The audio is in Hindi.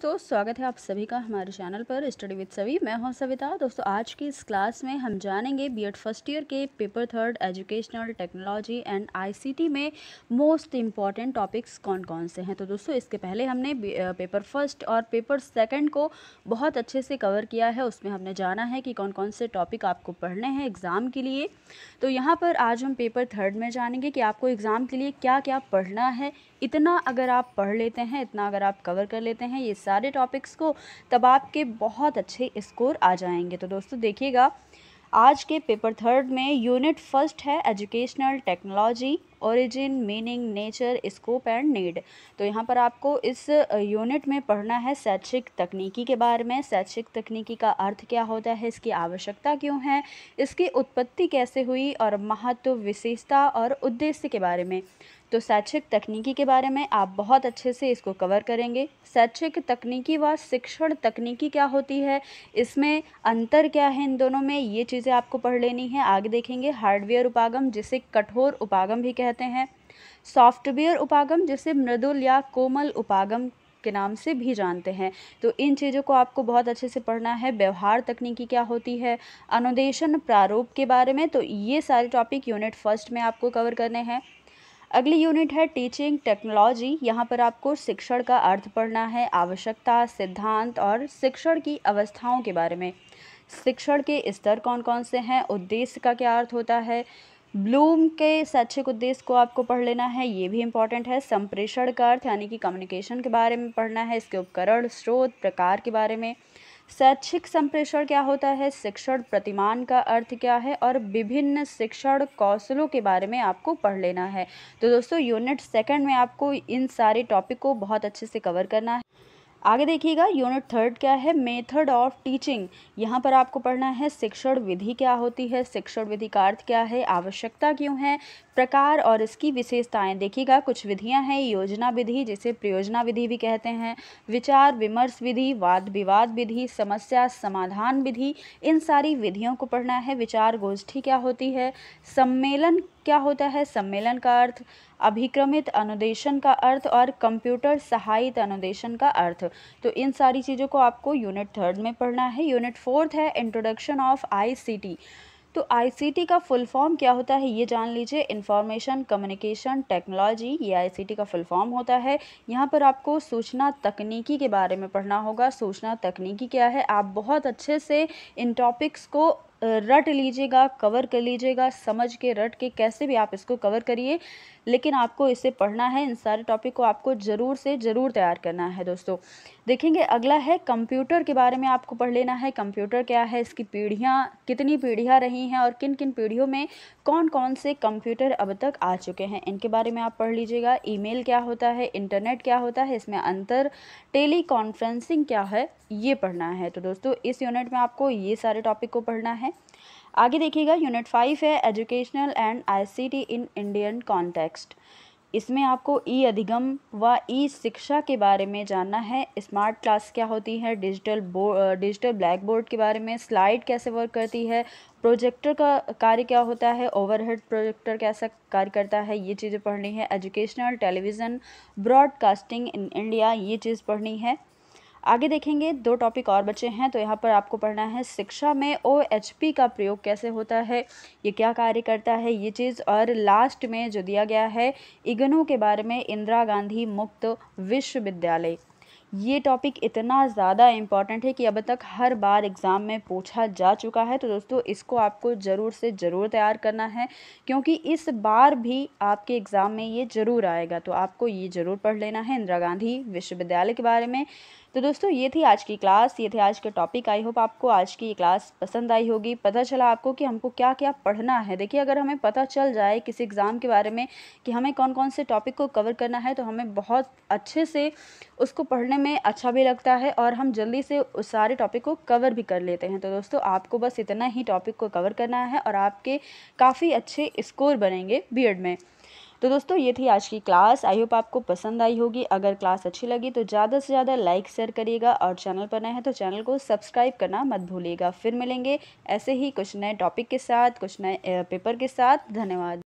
दोस्तों स्वागत है आप सभी का हमारे चैनल पर स्टडी विद सभी मैं हूं सविता दोस्तों आज की इस क्लास में हम जानेंगे बीएड फर्स्ट ईयर के paper third educational technology and ICT में मोस्ट इम्पॉर्टेंट टॉपिक्स कौन कौन से हैं तो दोस्तों इसके पहले हमने पेपर फर्स्ट और पेपर सेकेंड को बहुत अच्छे से कवर किया है उसमें हमने जाना है कि कौन कौन से टॉपिक आपको पढ़ने हैं एग्ज़ाम के लिए तो यहाँ पर आज हम पेपर थर्ड में जानेंगे कि आपको एग्ज़ाम के लिए क्या क्या पढ़ना है इतना अगर आप पढ़ लेते हैं इतना अगर आप कवर कर लेते हैं ये सारे टॉपिक्स को तब आपके बहुत अच्छे स्कोर आ जाएंगे तो दोस्तों देखिएगा आज के पेपर थर्ड में यूनिट फर्स्ट है educational technology origin meaning nature scope and need तो यहाँ पर आपको इस यूनिट में पढ़ना है शैक्षिक तकनीकी के बारे में शैक्षिक तकनीकी का अर्थ क्या होता है इसकी आवश्यकता क्यों है इसकी उत्पत्ति कैसे हुई और महत्व विशेषता और उद्देश्य के बारे में तो शैक्षिक तकनीकी के बारे में आप बहुत अच्छे से इसको कवर करेंगे शैक्षिक तकनीकी व शिक्षण तकनीकी क्या होती है इसमें अंतर क्या है इन दोनों में ये चीज़ें आपको पढ़ लेनी है आगे देखेंगे हार्डवेयर उपागम जिसे कठोर उपागम भी कहते कहते हैं सॉफ्टवेयर उपागम जिसे मृदुल या कोमल उपागम के नाम से भी जानते हैं तो इन चीज़ों को आपको बहुत अच्छे से पढ़ना है व्यवहार तकनीकी क्या होती है अनुदेशन प्रारूप के बारे में तो ये सारे टॉपिक यूनिट फर्स्ट में आपको कवर करने हैं अगली यूनिट है टीचिंग टेक्नोलॉजी यहाँ पर आपको शिक्षण का अर्थ पढ़ना है आवश्यकता सिद्धांत और शिक्षण की अवस्थाओं के बारे में शिक्षण के स्तर कौन कौन से हैं उद्देश्य का क्या अर्थ होता है ब्लूम के शैक्षिक उद्देश्य को आपको पढ़ लेना है ये भी इम्पॉर्टेंट है संप्रेषण का अर्थ यानी कि कम्युनिकेशन के बारे में पढ़ना है इसके उपकरण स्रोत प्रकार के बारे में शैक्षिक संप्रेषण क्या होता है शिक्षण प्रतिमान का अर्थ क्या है और विभिन्न शिक्षण कौशलों के बारे में आपको पढ़ लेना है तो दोस्तों यूनिट सेकंड में आपको इन सारे टॉपिक को बहुत अच्छे से कवर करना है आगे देखिएगा यूनिट थर्ड क्या है मेथड ऑफ टीचिंग यहाँ पर आपको पढ़ना है शिक्षण विधि क्या होती है शिक्षण विधि का अर्थ क्या है आवश्यकता क्यों है प्रकार और इसकी विशेषताएं देखिएगा कुछ विधियां हैं योजना विधि जिसे प्रयोजना विधि भी कहते हैं विचार विमर्श विधि वाद विवाद विधि समस्या समाधान विधि इन सारी विधियों को पढ़ना है विचार गोष्ठी क्या होती है सम्मेलन क्या होता है सम्मेलन का अर्थ अभिक्रमित अनुदेशन का अर्थ और कंप्यूटर सहायित अनुदेशन का अर्थ तो इन सारी चीज़ों को आपको यूनिट थर्ड में पढ़ना है यूनिट फोर्थ है इंट्रोडक्शन ऑफ आईसीटी तो आईसीटी का फुल फॉर्म क्या होता है ये जान लीजिए इन्फॉर्मेशन कम्युनिकेशन टेक्नोलॉजी ये आईसीटी का फुल फॉर्म होता है यहाँ पर आपको सूचना तकनीकी के बारे में पढ़ना होगा सूचना तकनीकी क्या है आप बहुत अच्छे से इन टॉपिक्स को रट लीजिएगा कवर कर लीजिएगा समझ के रट के कैसे भी आप इसको कवर करिए लेकिन आपको इसे पढ़ना है इन सारे टॉपिक को आपको ज़रूर से ज़रूर तैयार करना है दोस्तों देखेंगे अगला है कंप्यूटर के बारे में आपको पढ़ लेना है कंप्यूटर क्या है इसकी पीढ़ियाँ कितनी पीढ़ियाँ रही हैं और किन किन पीढ़ियों में कौन कौन से कंप्यूटर अब तक आ चुके हैं इनके बारे में आप पढ़ लीजिएगा ईमेल क्या होता है इंटरनेट क्या होता है इसमें अंतर टेली कॉन्फ्रेंसिंग क्या है ये पढ़ना है तो दोस्तों इस यूनिट में आपको ये सारे टॉपिक को पढ़ना है आगे देखिएगा यूनिट फाइव है educational and I in Indian context इसमें आपको ई अधिगम व ई शिक्षा के बारे में जानना है स्मार्ट क्लास क्या होती है digital board digital blackboard के बारे में स्लाइड कैसे वर्क करती है प्रोजेक्टर का कार्य क्या होता है ओवरहेड प्रोजेक्टर कैसा कार्य करता है ये चीज़ें पढ़नी है educational television broadcasting in India ये चीज़ पढ़नी है आगे देखेंगे दो टॉपिक और बचे हैं तो यहाँ पर आपको पढ़ना है शिक्षा में ओ एच पी का प्रयोग कैसे होता है ये क्या कार्य करता है ये चीज़ और लास्ट में जो दिया गया है इग्नो के बारे में इंदिरा गांधी मुक्त विश्वविद्यालय ये टॉपिक इतना ज़्यादा इम्पॉर्टेंट है कि अब तक हर बार एग्ज़ाम में पूछा जा चुका है तो दोस्तों इसको आपको ज़रूर से ज़रूर तैयार करना है क्योंकि इस बार भी आपके एग्ज़ाम में ये ज़रूर आएगा तो आपको ये ज़रूर पढ़ लेना है इंदिरा गांधी विश्वविद्यालय के बारे में तो दोस्तों ये थी आज की क्लास ये थे आज के टॉपिक आई होप आपको आज की ये क्लास पसंद आई होगी पता चला आपको कि हमको क्या क्या पढ़ना है देखिए अगर हमें पता चल जाए किसी एग्ज़ाम के बारे में कि हमें कौन कौन से टॉपिक को कवर करना है तो हमें बहुत अच्छे से उसको पढ़ने में अच्छा भी लगता है और हम जल्दी से उस सारे टॉपिक को कवर भी कर लेते हैं तो दोस्तों आपको बस इतना ही टॉपिक को कवर करना है और आपके काफ़ी अच्छे स्कोर बनेंगे बी में तो दोस्तों ये थी आज की क्लास आई होप आपको पसंद आई होगी अगर क्लास अच्छी लगी तो ज़्यादा से ज़्यादा लाइक शेयर करिएगा और चैनल पर नए हैं तो चैनल को सब्सक्राइब करना मत भूलिएगा फिर मिलेंगे ऐसे ही कुछ नए टॉपिक के साथ कुछ नए पेपर के साथ धन्यवाद